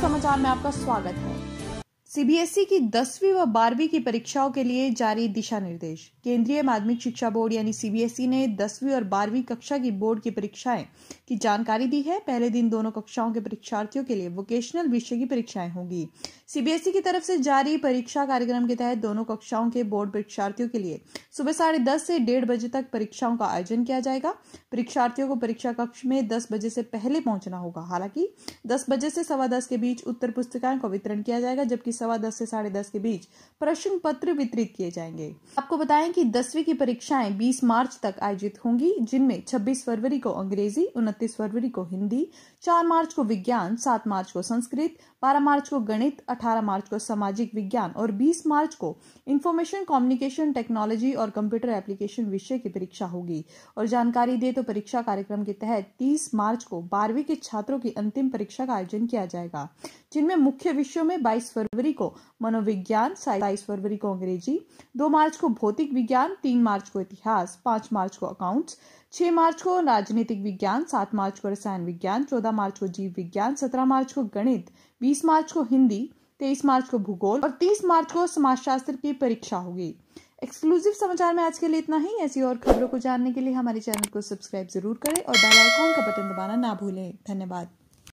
समाचार में आपका स्वागत है सीबीएसई की दसवीं व बारहवीं की परीक्षाओं के लिए जारी दिशा निर्देश केंद्रीय माध्यमिक शिक्षा बोर्ड यानी सीबीएसई ने दसवीं और बारहवीं कक्षा की बोर्ड की परीक्षाएं की जानकारी दी है पहले दिन दोनों कक्षाओं के परीक्षार्थियों के लिए वोकेशनल विषय की परीक्षाएं होंगी सीबीएसई की तरफ से जारी परीक्षा कार्यक्रम के तहत दोनों कक्षाओं के बोर्ड परीक्षार्थियों के लिए सुबह साढ़े दस से डेढ़ बजे तक परीक्षाओं का आयोजन किया जाएगा परीक्षार्थियों को परीक्षा कक्ष में दस बजे से पहले पहुंचना होगा हालांकि दस बजे से सवा दस के बीच उत्तर पुस्तिकाएं का वितरण किया जाएगा जबकि सवा दस से साढ़े दस के बीच प्रश्न पत्र वितरित किए जाएंगे आपको बताएं कि दसवीं की परीक्षाएं 20 मार्च तक आयोजित होंगी जिनमें 26 फरवरी को अंग्रेजी 29 फरवरी को हिंदी 4 मार्च को विज्ञान 7 मार्च को संस्कृत 12 मार्च को गणित 18 मार्च को सामाजिक विज्ञान और 20 मार्च को इन्फॉर्मेशन कम्युनिकेशन टेक्नोलॉजी और कंप्यूटर एप्लीकेशन विषय की परीक्षा होगी और जानकारी दे तो परीक्षा कार्यक्रम के तहत तीस मार्च को बारहवीं के छात्रों की अंतिम परीक्षा का आयोजन किया जाएगा जिनमें मुख्य विषयों में बाईस फरवरी को मनोविज्ञान सत्ताईस फरवरी को अंग्रेजी दो मार्च को भौतिक विज्ञान तीन मार्च को इतिहास पांच मार्च को अकाउंट्स छह मार्च को राजनीतिक विज्ञान सात मार्च को रसायन विज्ञान चौदह मार्च को जीव विज्ञान सत्रह मार्च को गणित बीस मार्च को हिंदी तेईस मार्च को भूगोल और तीस मार्च को समाजशास्त्र की परीक्षा होगी एक्सक्लूसिव समाचार में आज के लिए इतना ही ऐसी और खबरों को जानने के लिए हमारे चैनल को सब्सक्राइब जरूर करें और बेल आइकॉन का बटन दबाना ना भूलें धन्यवाद